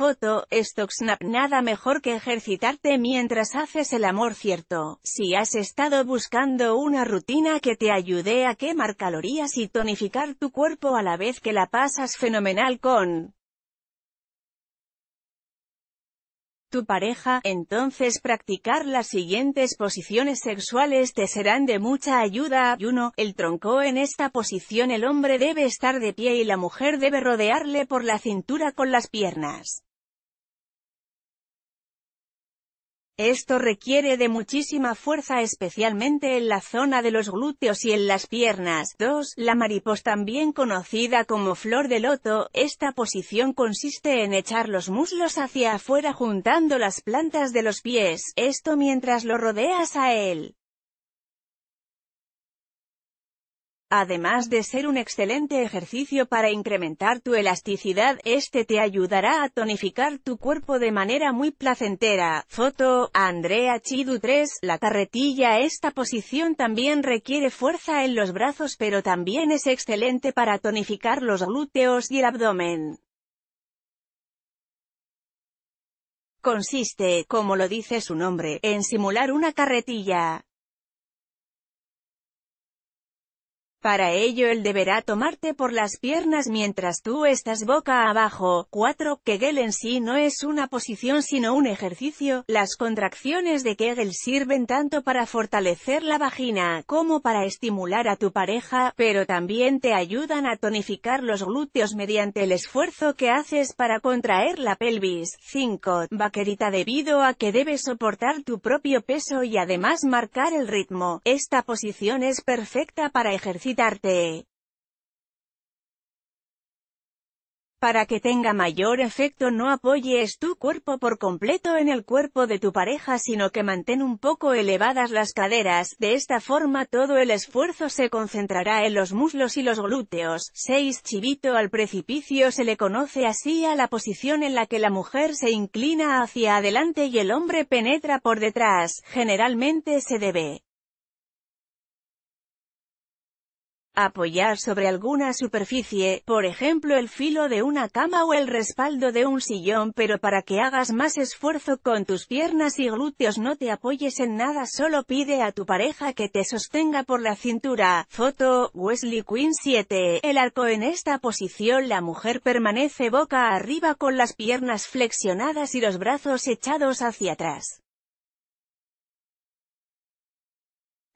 Foto, Stocksnap Nada mejor que ejercitarte mientras haces el amor cierto. Si has estado buscando una rutina que te ayude a quemar calorías y tonificar tu cuerpo a la vez que la pasas fenomenal con tu pareja, entonces practicar las siguientes posiciones sexuales te serán de mucha ayuda. 1. El tronco en esta posición el hombre debe estar de pie y la mujer debe rodearle por la cintura con las piernas. Esto requiere de muchísima fuerza especialmente en la zona de los glúteos y en las piernas. 2. La mariposa también conocida como flor de loto, esta posición consiste en echar los muslos hacia afuera juntando las plantas de los pies, esto mientras lo rodeas a él. Además de ser un excelente ejercicio para incrementar tu elasticidad, este te ayudará a tonificar tu cuerpo de manera muy placentera. Foto, Andrea Chidu 3, la carretilla Esta posición también requiere fuerza en los brazos pero también es excelente para tonificar los glúteos y el abdomen. Consiste, como lo dice su nombre, en simular una carretilla. Para ello él deberá tomarte por las piernas mientras tú estás boca abajo. 4. Kegel en sí no es una posición sino un ejercicio. Las contracciones de Kegel sirven tanto para fortalecer la vagina, como para estimular a tu pareja, pero también te ayudan a tonificar los glúteos mediante el esfuerzo que haces para contraer la pelvis. 5. Vaquerita debido a que debes soportar tu propio peso y además marcar el ritmo. Esta posición es perfecta para ejercicio para que tenga mayor efecto no apoyes tu cuerpo por completo en el cuerpo de tu pareja sino que mantén un poco elevadas las caderas, de esta forma todo el esfuerzo se concentrará en los muslos y los glúteos. 6. Chivito al precipicio se le conoce así a la posición en la que la mujer se inclina hacia adelante y el hombre penetra por detrás, generalmente se debe Apoyar sobre alguna superficie, por ejemplo el filo de una cama o el respaldo de un sillón pero para que hagas más esfuerzo con tus piernas y glúteos no te apoyes en nada solo pide a tu pareja que te sostenga por la cintura. Foto, Wesley Quinn 7. El arco en esta posición la mujer permanece boca arriba con las piernas flexionadas y los brazos echados hacia atrás.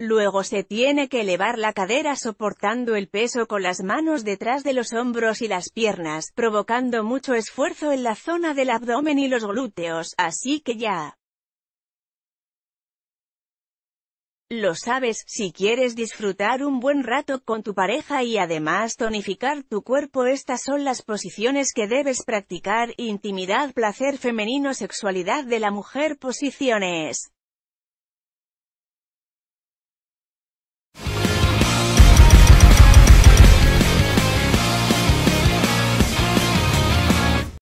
Luego se tiene que elevar la cadera soportando el peso con las manos detrás de los hombros y las piernas, provocando mucho esfuerzo en la zona del abdomen y los glúteos, así que ya lo sabes, si quieres disfrutar un buen rato con tu pareja y además tonificar tu cuerpo estas son las posiciones que debes practicar, intimidad, placer femenino, sexualidad de la mujer, posiciones.